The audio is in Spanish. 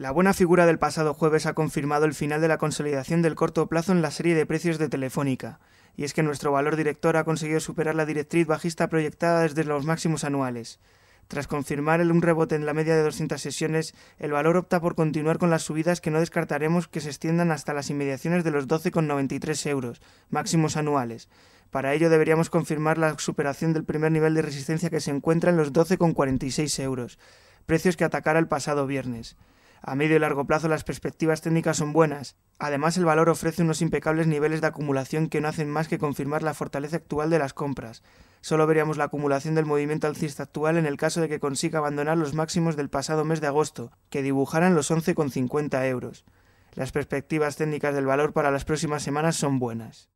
La buena figura del pasado jueves ha confirmado el final de la consolidación del corto plazo en la serie de precios de Telefónica, y es que nuestro valor director ha conseguido superar la directriz bajista proyectada desde los máximos anuales. Tras confirmar el un rebote en la media de 200 sesiones, el valor opta por continuar con las subidas que no descartaremos que se extiendan hasta las inmediaciones de los 12,93 euros, máximos anuales. Para ello deberíamos confirmar la superación del primer nivel de resistencia que se encuentra en los 12,46 euros, precios que atacara el pasado viernes. A medio y largo plazo las perspectivas técnicas son buenas. Además, el valor ofrece unos impecables niveles de acumulación que no hacen más que confirmar la fortaleza actual de las compras. Solo veríamos la acumulación del movimiento alcista actual en el caso de que consiga abandonar los máximos del pasado mes de agosto, que dibujaran los 11,50 euros. Las perspectivas técnicas del valor para las próximas semanas son buenas.